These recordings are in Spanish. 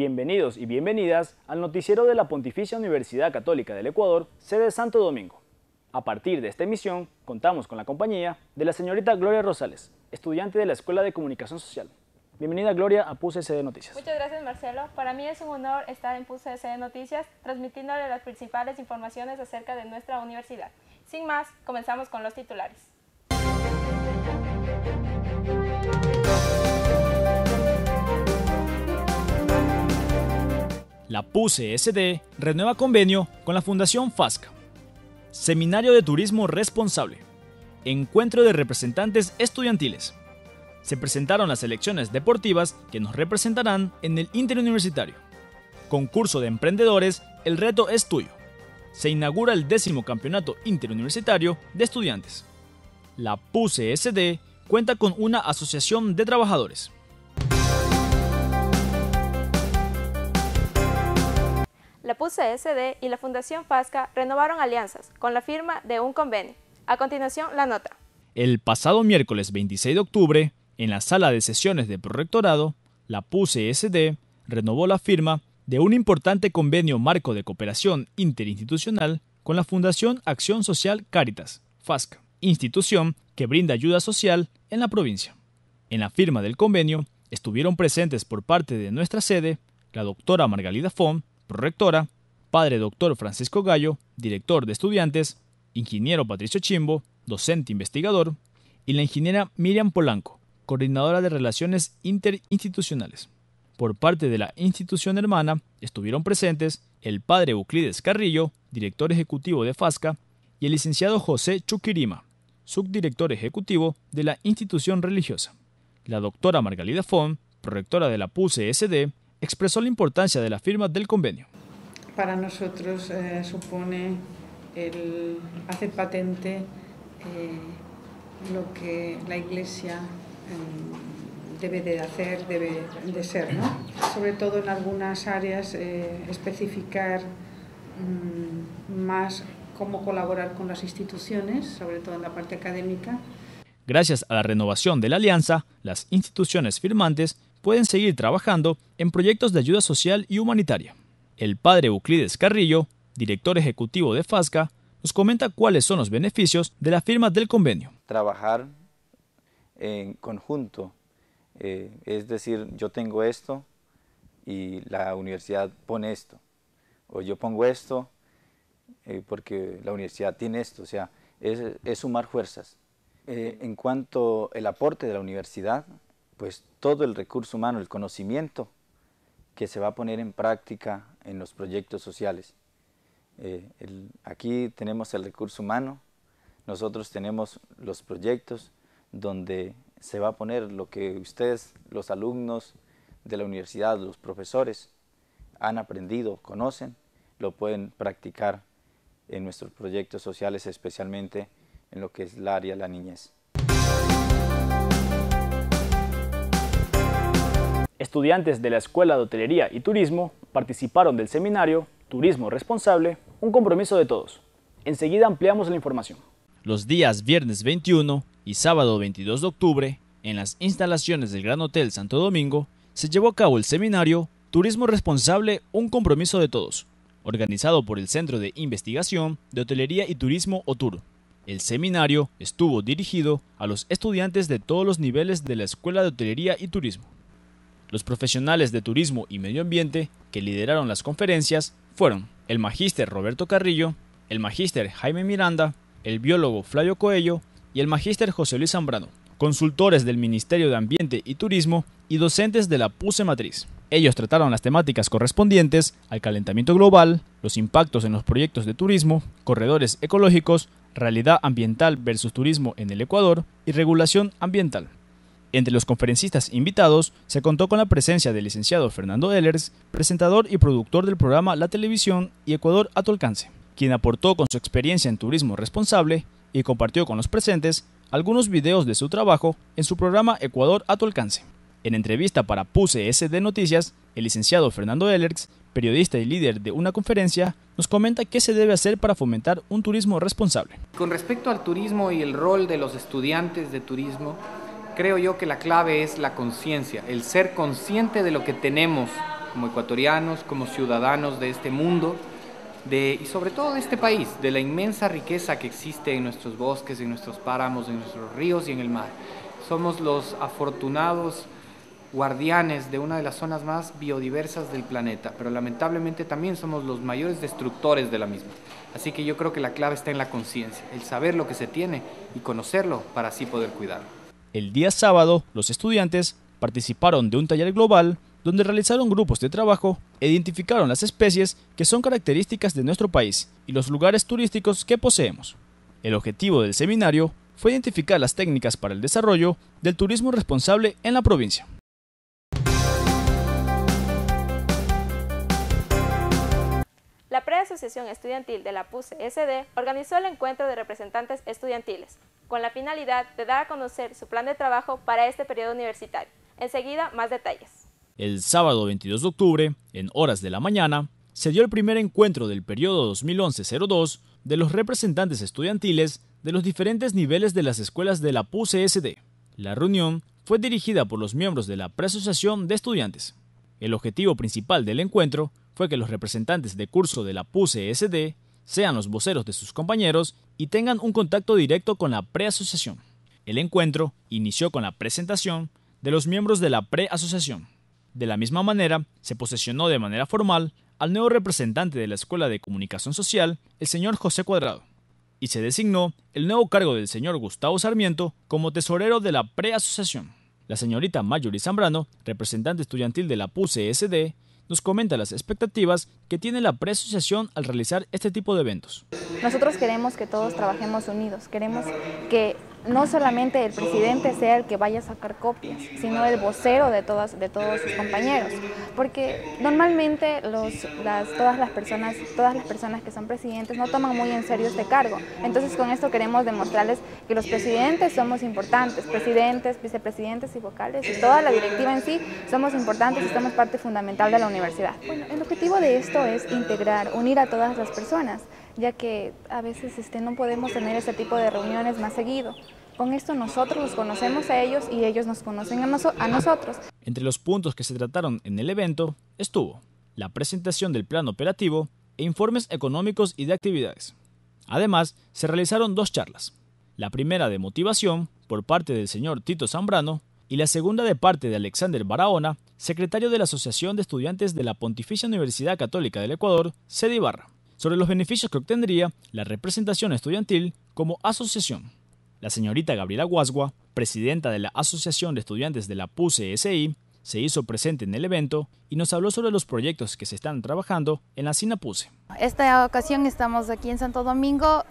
Bienvenidos y bienvenidas al noticiero de la Pontificia Universidad Católica del Ecuador, sede Santo Domingo. A partir de esta emisión, contamos con la compañía de la señorita Gloria Rosales, estudiante de la Escuela de Comunicación Social. Bienvenida Gloria a Puse de Noticias. Muchas gracias Marcelo. Para mí es un honor estar en Puse de Noticias transmitiéndole las principales informaciones acerca de nuestra universidad. Sin más, comenzamos con los titulares. la PUCSD renueva convenio con la Fundación FASCA. Seminario de Turismo Responsable. Encuentro de representantes estudiantiles. Se presentaron las elecciones deportivas que nos representarán en el interuniversitario. Concurso de emprendedores, el reto es tuyo. Se inaugura el décimo campeonato interuniversitario de estudiantes. La PUCSD cuenta con una asociación de trabajadores. la PUCSD y la Fundación FASCA renovaron alianzas con la firma de un convenio. A continuación, la nota. El pasado miércoles 26 de octubre, en la sala de sesiones de Prorectorado, la PUCSD renovó la firma de un importante convenio marco de cooperación interinstitucional con la Fundación Acción Social Cáritas, FASCA, institución que brinda ayuda social en la provincia. En la firma del convenio estuvieron presentes por parte de nuestra sede la doctora Margalida Fom prorectora, padre doctor Francisco Gallo, director de estudiantes, ingeniero Patricio Chimbo, docente investigador, y la ingeniera Miriam Polanco, coordinadora de relaciones interinstitucionales. Por parte de la institución hermana estuvieron presentes el padre Euclides Carrillo, director ejecutivo de FASCA, y el licenciado José Chuquirima, subdirector ejecutivo de la institución religiosa. La doctora Margalida Fon, prorectora de la puce expresó la importancia de la firma del convenio. Para nosotros eh, supone el hacer patente eh, lo que la Iglesia mm, debe de hacer, debe de ser, ¿no? Sobre todo en algunas áreas eh, especificar mm, más cómo colaborar con las instituciones, sobre todo en la parte académica. Gracias a la renovación de la alianza, las instituciones firmantes pueden seguir trabajando en proyectos de ayuda social y humanitaria. El padre Euclides Carrillo, director ejecutivo de FASCA, nos comenta cuáles son los beneficios de la firma del convenio. Trabajar en conjunto, eh, es decir, yo tengo esto y la universidad pone esto, o yo pongo esto eh, porque la universidad tiene esto, o sea, es, sumar fuerzas. Eh, en cuanto al aporte de la universidad, pues todo el recurso humano, el conocimiento que se va a poner en práctica en los proyectos sociales. Eh, aquí tenemos el recurso humano, nosotros tenemos los proyectos donde se va a poner lo que ustedes, los alumnos de la universidad, los profesores, han aprendido, conocen, lo pueden practicar en nuestros proyectos sociales, especialmente en lo que es el área de la niñez. Estudiantes de la Escuela de Hotelería y Turismo participaron del seminario Turismo Responsable, un compromiso de todos. Enseguida ampliamos la información. Los días viernes 21 y sábado 22 de octubre, en las instalaciones del Gran Hotel Santo Domingo, se llevó a cabo el seminario Turismo Responsable, un compromiso de todos, organizado por el Centro de Investigación de Hotelería y Turismo OTUR. El seminario estuvo dirigido a los estudiantes de todos los niveles de la Escuela de Hotelería y Turismo. Los profesionales de turismo y medio ambiente que lideraron las conferencias fueron el magíster Roberto Carrillo, el magíster Jaime Miranda, el biólogo Flavio Coello y el magíster José Luis Zambrano, consultores del Ministerio de Ambiente y Turismo y docentes de la PUSE Matriz. Ellos trataron las temáticas correspondientes al calentamiento global, los impactos en los proyectos de turismo, corredores ecológicos, realidad ambiental versus turismo en el Ecuador y regulación ambiental. Entre los conferencistas invitados se contó con la presencia del licenciado Fernando Ellers, presentador y productor del programa La Televisión y Ecuador a tu alcance, quien aportó con su experiencia en turismo responsable y compartió con los presentes algunos videos de su trabajo en su programa Ecuador a tu alcance. En entrevista para Puse de Noticias, el licenciado Fernando Ellers, periodista y líder de una conferencia, nos comenta qué se debe hacer para fomentar un turismo responsable. Con respecto al turismo y el rol de los estudiantes de turismo, creo yo que la clave es la conciencia, el ser consciente de lo que tenemos como ecuatorianos, como ciudadanos de este mundo, de, y sobre todo de este país, de la inmensa riqueza que existe en nuestros bosques, en nuestros páramos, en nuestros ríos y en el mar. Somos los afortunados guardianes de una de las zonas más biodiversas del planeta, pero lamentablemente también somos los mayores destructores de la misma. Así que yo creo que la clave está en la conciencia, el saber lo que se tiene y conocerlo para así poder cuidarlo. El día sábado, los estudiantes participaron de un taller global donde realizaron grupos de trabajo e identificaron las especies que son características de nuestro país y los lugares turísticos que poseemos. El objetivo del seminario fue identificar las técnicas para el desarrollo del turismo responsable en la provincia. La Preasociación Estudiantil de la sd organizó el encuentro de representantes estudiantiles, con la finalidad de dar a conocer su plan de trabajo para este periodo universitario. Enseguida, más detalles. El sábado 22 de octubre, en horas de la mañana, se dio el primer encuentro del periodo 2011-02 de los representantes estudiantiles de los diferentes niveles de las escuelas de la PUCSD. La reunión fue dirigida por los miembros de la Preasociación de Estudiantes. El objetivo principal del encuentro fue que los representantes de curso de la PUCSD sean los voceros de sus compañeros y tengan un contacto directo con la preasociación. El encuentro inició con la presentación de los miembros de la preasociación. De la misma manera, se posesionó de manera formal al nuevo representante de la Escuela de Comunicación Social, el señor José Cuadrado, y se designó el nuevo cargo del señor Gustavo Sarmiento como tesorero de la preasociación. La señorita Mayuri Zambrano, representante estudiantil de la PUCSD, nos comenta las expectativas que tiene la preasociación al realizar este tipo de eventos. Nosotros queremos que todos trabajemos unidos, queremos que no solamente el presidente sea el que vaya a sacar copias, sino el vocero de, de todos sus compañeros. Porque normalmente todas, las personas, todas las personas que son presidentes no toman muy en serio este cargo. Entonces con esto queremos demostrarles que los presidentes somos importantes, presidentes, vicepresidentes y vocales y toda la directiva en sí somos importantes y somos parte fundamental de la universidad. Bueno, el objetivo de esto es integrar, unir a todas las personas ya que a veces este, no podemos tener este tipo de reuniones más seguido. Con esto nosotros los conocemos a ellos y ellos nos conocen a, nosotros. Entre los puntos que se trataron en el evento estuvo la presentación del plan operativo e informes económicos y de actividades. Además, se realizaron dos charlas. La primera de motivación por parte del señor Tito Zambrano y la segunda de parte de Alexander Barahona, secretario de la Asociación de Estudiantes de la Pontificia Universidad Católica del Ecuador, barra sobre los beneficios que obtendría la representación estudiantil como asociación. La señorita Gabriela Guasgua, presidenta de la Asociación de Estudiantes de la PUSE-SI, se hizo presente en el evento y nos habló sobre los proyectos que se están trabajando en la SINAPUSE. Esta ocasión estamos aquí en Santo Domingo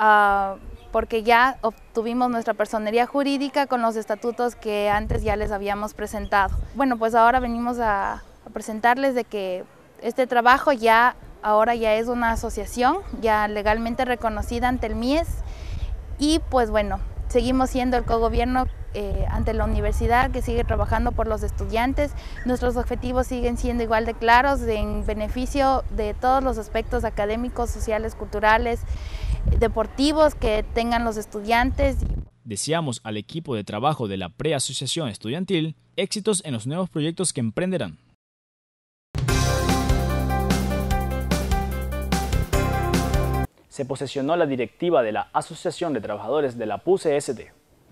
ah, porque ya obtuvimos nuestra personería jurídica con los estatutos que antes ya les habíamos presentado. Bueno, pues ahora venimos a, a presentarles de que este trabajo ya ahora ya es una asociación ya legalmente reconocida ante el MIES y pues bueno, seguimos siendo el cogobierno eh, ante la universidad que sigue trabajando por los estudiantes. Nuestros objetivos siguen siendo igual de claros en beneficio de todos los aspectos académicos, sociales, culturales, deportivos que tengan los estudiantes. Deseamos al equipo de trabajo de la preasociación estudiantil éxitos en los nuevos proyectos que emprenderán. se posesionó la directiva de la Asociación de Trabajadores de la PUCSD.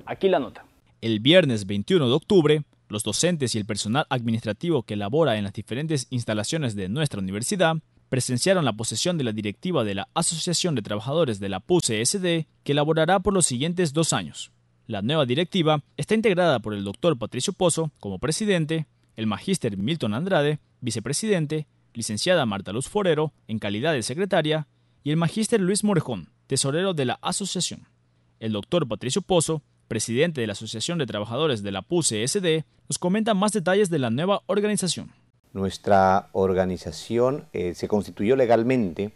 Aquí la nota. El viernes 21 de octubre, los docentes y el personal administrativo que labora en las diferentes instalaciones de nuestra universidad presenciaron la posesión de la directiva de la Asociación de Trabajadores de la PUCSD, que elaborará por los siguientes dos años. La nueva directiva está integrada por el doctor Patricio Pozo como presidente, el magíster Milton Andrade, vicepresidente, licenciada Marta Luz Forero en calidad de secretaria y el magíster Luis Morejón, tesorero de la asociación. El doctor Patricio Pozo, presidente de la Asociación de Trabajadores de la PUCSD, nos comenta más detalles de la nueva organización. Nuestra organización eh, se constituyó legalmente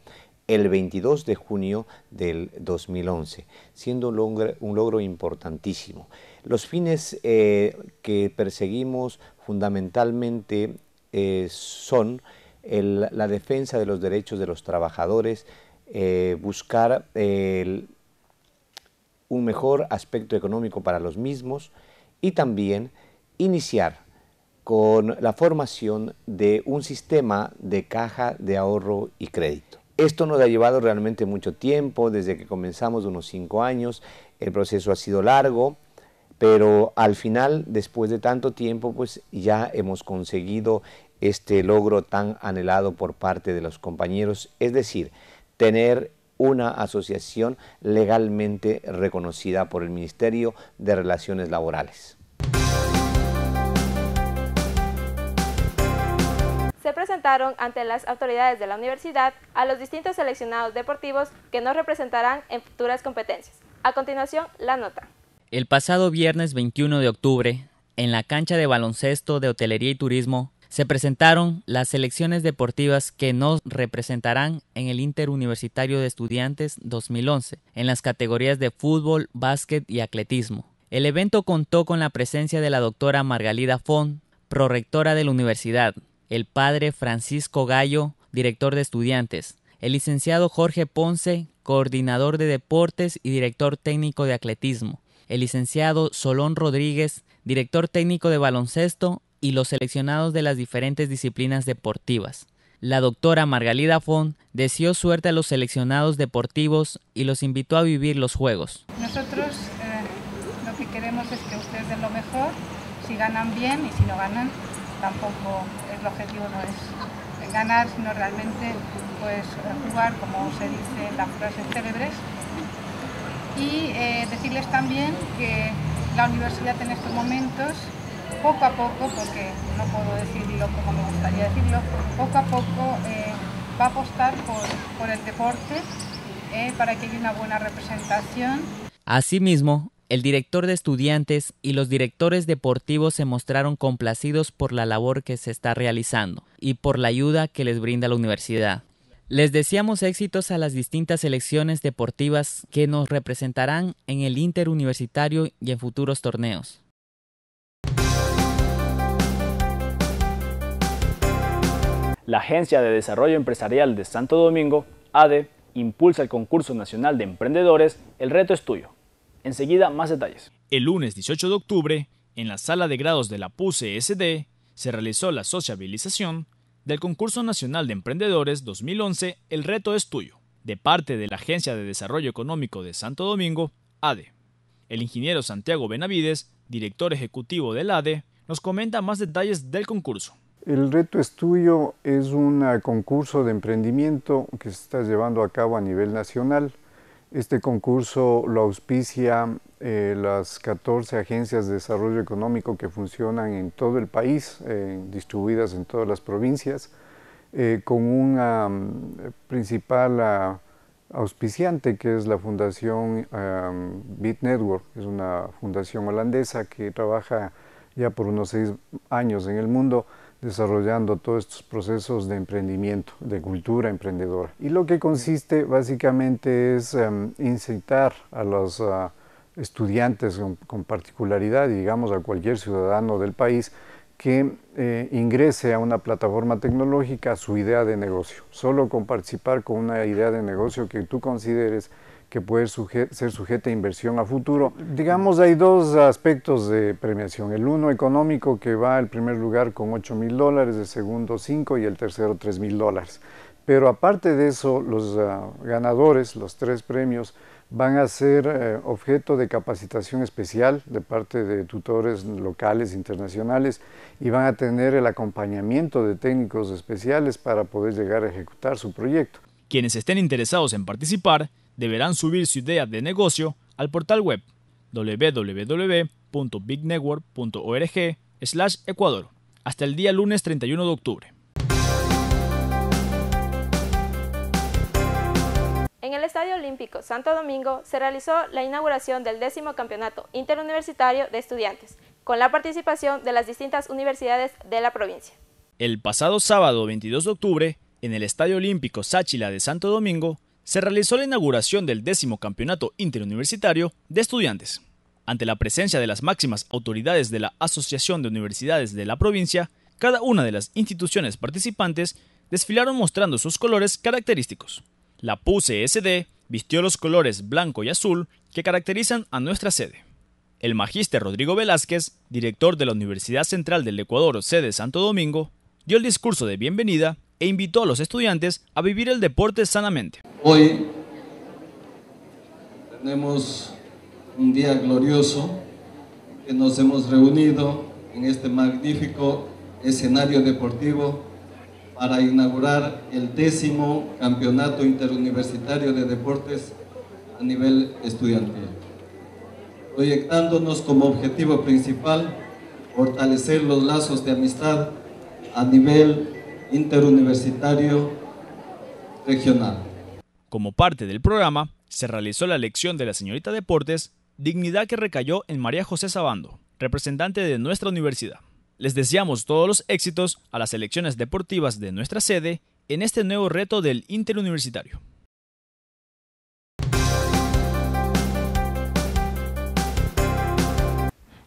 el 22 de junio del 2011, siendo un logro, importantísimo. Los fines eh, que perseguimos fundamentalmente eh, son la defensa de los derechos de los trabajadores, eh, buscar un mejor aspecto económico para los mismos y también iniciar con la formación de un sistema de caja de ahorro y crédito. Esto nos ha llevado realmente mucho tiempo, desde que comenzamos unos cinco años, el proceso ha sido largo, pero al final, después de tanto tiempo, pues ya hemos conseguido este logro tan anhelado por parte de los compañeros, es decir, tener una asociación legalmente reconocida por el Ministerio de Relaciones Laborales. se presentaron ante las autoridades de la universidad a los distintos seleccionados deportivos que nos representarán en futuras competencias. A continuación, la nota. El pasado viernes 21 de octubre, en la cancha de baloncesto de Hotelería y Turismo, se presentaron las selecciones deportivas que nos representarán en el Interuniversitario de Estudiantes 2011 en las categorías de fútbol, básquet y atletismo. El evento contó con la presencia de la doctora Margalida Font, prorectora de la universidad, el padre Francisco Gallo, director de estudiantes, el licenciado Jorge Ponce, coordinador de deportes y director técnico de atletismo, el licenciado Solón Rodríguez, director técnico de baloncesto y los seleccionados de las diferentes disciplinas deportivas. La doctora Margalida Font deseó suerte a los seleccionados deportivos y los invitó a vivir los Juegos. Nosotros eh, lo que queremos es que ustedes den lo mejor, si ganan bien y si no ganan, tampoco el objetivo no es ganar, sino realmente pues, jugar, como se dice en las frases célebres. Y eh, decirles también que la universidad en estos momentos poco a poco, porque no puedo decirlo como me gustaría decirlo, poco a poco eh, va a apostar por, el deporte eh, para que haya una buena representación. Asimismo, el director de estudiantes y los directores deportivos se mostraron complacidos por la labor que se está realizando y por la ayuda que les brinda la universidad. Les deseamos éxitos a las distintas selecciones deportivas que nos representarán en el interuniversitario y en futuros torneos. la Agencia de Desarrollo Empresarial de Santo Domingo, ADE, impulsa el concurso nacional de emprendedores El Reto es Tuyo. Enseguida, más detalles. El lunes 18 de octubre, en la sala de grados de la PUCSD, se realizó la sociabilización del concurso nacional de emprendedores 2011 El Reto es Tuyo, de parte de la Agencia de Desarrollo Económico de Santo Domingo, ADE. El ingeniero Santiago Benavides, director ejecutivo del ADE, nos comenta más detalles del concurso el reto Estudio es un concurso de emprendimiento que se está llevando a cabo a nivel nacional. Este concurso lo auspicia eh, las 14 agencias de desarrollo económico que funcionan en todo el país, eh, distribuidas en todas las provincias, eh, con una mm, principal ah, auspiciante que es la Fundación Bitnetwork, Bit Network, es una fundación holandesa que trabaja ya por unos seis años en el mundo desarrollando todos estos procesos de emprendimiento, de cultura emprendedora. Y lo que consiste básicamente es em, incitar a los ah, estudiantes con, particularidad y digamos a cualquier ciudadano del país que eh, ingrese a una plataforma tecnológica su idea de negocio. Solo con participar con una idea de negocio que tú consideres que puede ser sujeta a inversión a futuro. Digamos, hay dos aspectos de premiación. El uno económico, que va al primer lugar con 8 mil dólares, el segundo 5 y el tercero 3 mil dólares. Pero aparte de eso, los ah, ganadores, los tres premios, van a ser eh, objeto de capacitación especial de parte de tutores locales, internacionales, y van a tener el acompañamiento de técnicos especiales para poder llegar a ejecutar su proyecto. Quienes estén interesados en participar, deberán subir su idea de negocio al portal web www.bignetwork.org Ecuador hasta el día lunes 31 de octubre. En el Estadio Olímpico Santo Domingo se realizó la inauguración del décimo campeonato interuniversitario de estudiantes, con la participación de las distintas universidades de la provincia. El pasado sábado 22 de octubre, en el Estadio Olímpico Sáchila de Santo Domingo, se realizó la inauguración del décimo campeonato interuniversitario de estudiantes. Ante la presencia de las máximas autoridades de la Asociación de Universidades de la provincia, cada una de las instituciones participantes desfilaron mostrando sus colores característicos. La PUCSD vistió los colores blanco y azul que caracterizan a nuestra sede. El magíster Rodrigo Velázquez, director de la Universidad Central del Ecuador, sede Santo Domingo, dio el discurso de bienvenida e invitó a los estudiantes a vivir el deporte sanamente. Hoy tenemos un día glorioso que nos hemos reunido en este magnífico escenario deportivo para inaugurar el décimo campeonato interuniversitario de deportes a nivel estudiantil, proyectándonos como objetivo principal fortalecer los lazos de amistad a nivel interuniversitario regional. Como parte del programa, se realizó la elección de la señorita Deportes, dignidad que recayó en María José Sabando, representante de nuestra universidad. Les deseamos todos los éxitos a las elecciones deportivas de nuestra sede en este nuevo reto del interuniversitario.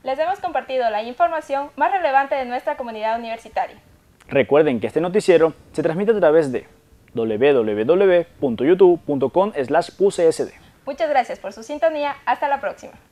Les hemos compartido la información más relevante de nuestra comunidad universitaria. Recuerden que este noticiero se transmite a través de wwwyoutubecom Muchas gracias por su sintonía. Hasta la próxima.